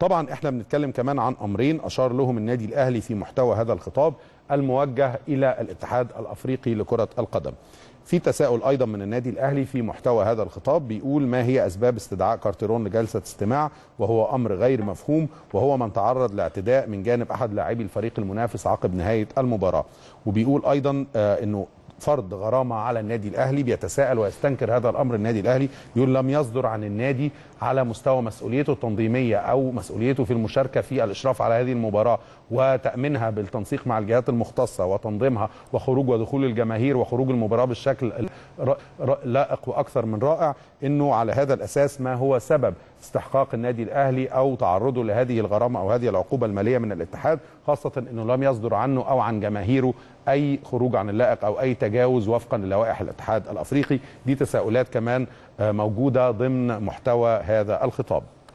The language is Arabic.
طبعا احنا بنتكلم كمان عن امرين اشار لهم النادي الاهلي في محتوى هذا الخطاب الموجه الى الاتحاد الافريقي لكره القدم في تساؤل ايضا من النادي الاهلي في محتوى هذا الخطاب بيقول ما هي اسباب استدعاء كارتيرون لجلسه استماع وهو امر غير مفهوم وهو من تعرض لاعتداء من جانب احد لاعبي الفريق المنافس عقب نهايه المباراه وبيقول ايضا آه، انه فرض غرامه على النادي الاهلي بيتساءل ويستنكر هذا الامر النادي الاهلي يقول لم يصدر عن النادي على مستوى مسؤوليته التنظيميه او مسؤوليته في المشاركه في الاشراف على هذه المباراه وتامينها بالتنسيق مع الجهات المختصه وتنظيمها وخروج ودخول الجماهير وخروج المباراه بالشكل لائق واكثر من رائع انه على هذا الاساس ما هو سبب استحقاق النادي الاهلي او تعرضه لهذه الغرامه او هذه العقوبه الماليه من الاتحاد خاصه انه لم يصدر عنه او عن جماهيره اي خروج عن اللائق او اي تجاوز وفقا للوائح الاتحاد الافريقي دي تساؤلات كمان آه، موجوده ضمن محتوى هذا الخطاب